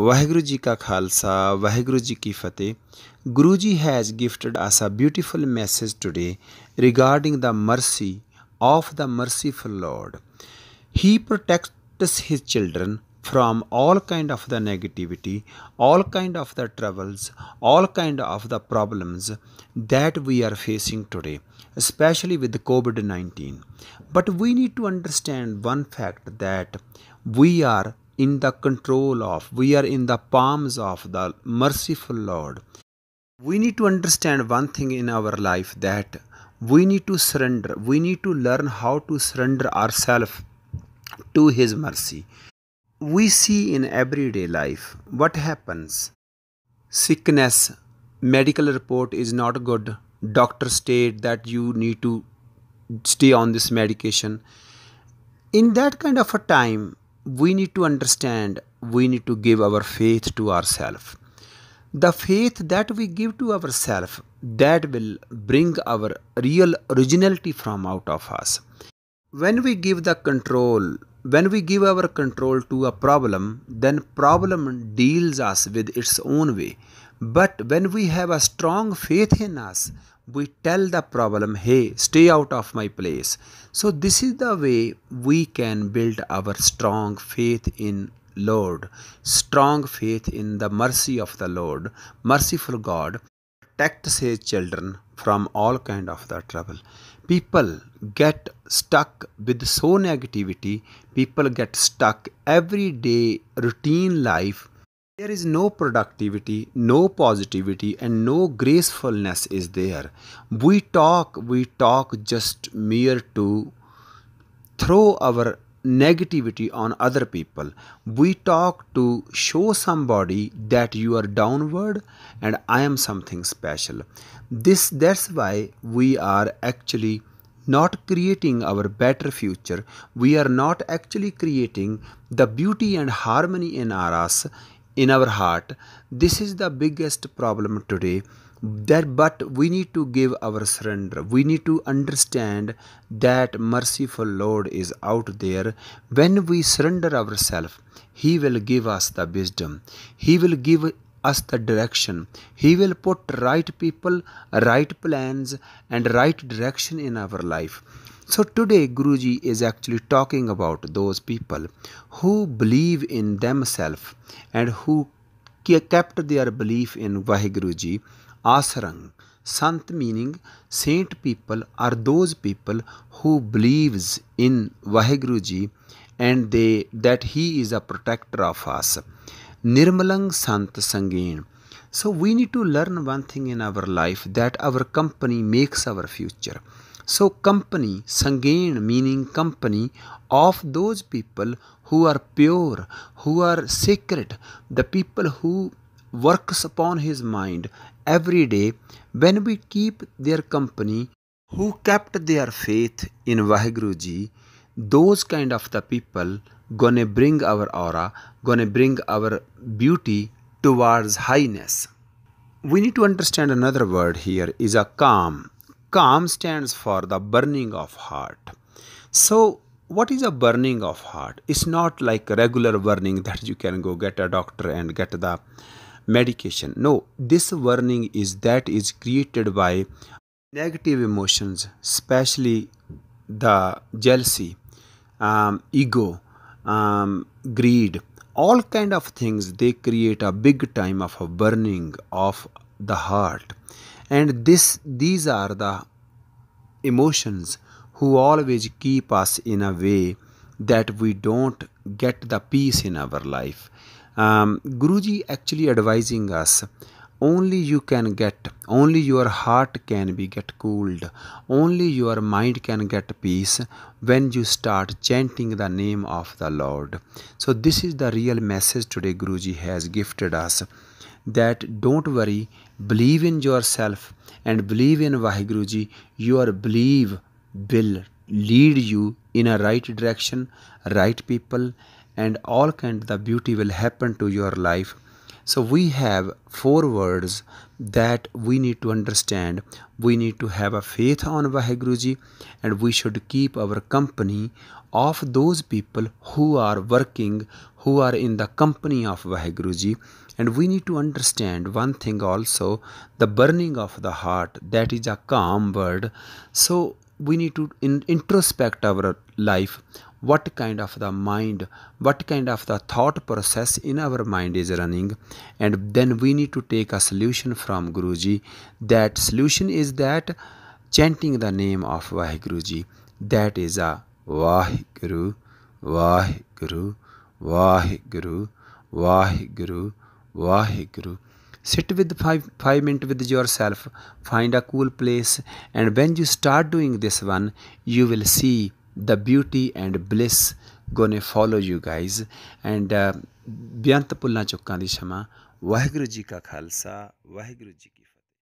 ਵਾਹਿਗੁਰੂ ਜੀ ਕਾ ਖਾਲਸਾ ਵਾਹਿਗੁਰੂ ਜੀ ਕੀ ਫਤਿਹ Guru ji has gifted us a beautiful message today regarding the mercy of the merciful lord he from all kind of the negativity all kind of the troubles all kind of the problems that we are facing today especially with covid-19 but we need to understand one fact that we are in the control of, we are in the palms of the merciful Lord. We need to understand one thing in our life that we need to surrender, we need to learn how to surrender ourselves to His mercy. We see in everyday life what happens sickness, medical report is not good, doctor state that you need to stay on this medication. In that kind of a time, we need to understand we need to give our faith to ourselves the faith that we give to ourselves that will bring our real originality from out of us when we give the control when we give our control to a problem then problem deals us with its own way but when we have a strong faith in us we tell the problem, hey, stay out of my place. So this is the way we can build our strong faith in Lord, strong faith in the mercy of the Lord, merciful God protects his children from all kind of the trouble. People get stuck with so negativity, people get stuck everyday routine life there is no productivity, no positivity, and no gracefulness is there. We talk, we talk just mere to throw our negativity on other people. We talk to show somebody that you are downward and I am something special. This that's why we are actually not creating our better future. We are not actually creating the beauty and harmony in our us in our heart this is the biggest problem today that but we need to give our surrender we need to understand that merciful lord is out there when we surrender ourselves he will give us the wisdom he will give us the direction he will put right people right plans and right direction in our life so today Guruji is actually talking about those people who believe in themselves and who kept their belief in Vaheguruji Asarang Sant meaning saint people are those people who believes in Vaheguruji and they that he is a protector of us. Nirmalang Sant Sangin. So we need to learn one thing in our life that our company makes our future. So, company, sangain meaning company of those people who are pure, who are sacred, the people who works upon his mind every day. When we keep their company, who kept their faith in Vaheguruji, those kind of the people gonna bring our aura, gonna bring our beauty towards highness. We need to understand another word here is a calm calm stands for the burning of heart. So what is a burning of heart? It's not like regular burning that you can go get a doctor and get the medication. No, this burning is that is created by negative emotions, especially the jealousy, um, ego, um, greed, all kind of things. They create a big time of a burning of the heart and this these are the emotions who always keep us in a way that we don't get the peace in our life um, guruji actually advising us only you can get only your heart can be get cooled only your mind can get peace when you start chanting the name of the lord so this is the real message today guruji has gifted us that don't worry believe in yourself and believe in Vaheguru Ji, your belief will lead you in a right direction, right people, and all kind of the beauty will happen to your life. So we have four words that we need to understand. We need to have a faith on Vaheguruji and we should keep our company of those people who are working, who are in the company of Vaheguru Ji. And we need to understand one thing also the burning of the heart, that is a calm word. So we need to in, introspect our life what kind of the mind what kind of the thought process in our mind is running and then we need to take a solution from guruji that solution is that chanting the name of vaheguru ji that is a vaheguru vaheguru Vaheguru, Vaheguru, Vaheguru. Sit with five, five minutes with yourself. Find a cool place. And when you start doing this one, you will see the beauty and bliss gonna follow you guys. And uh, ਬੇਅੰਤ ਪੁੱਲਾਂ ਚੁੱਕਾਂ ਦੀ ਸ਼ਮਾ ਵਾਹਿਗੁਰੂ ਜੀ ਕਾ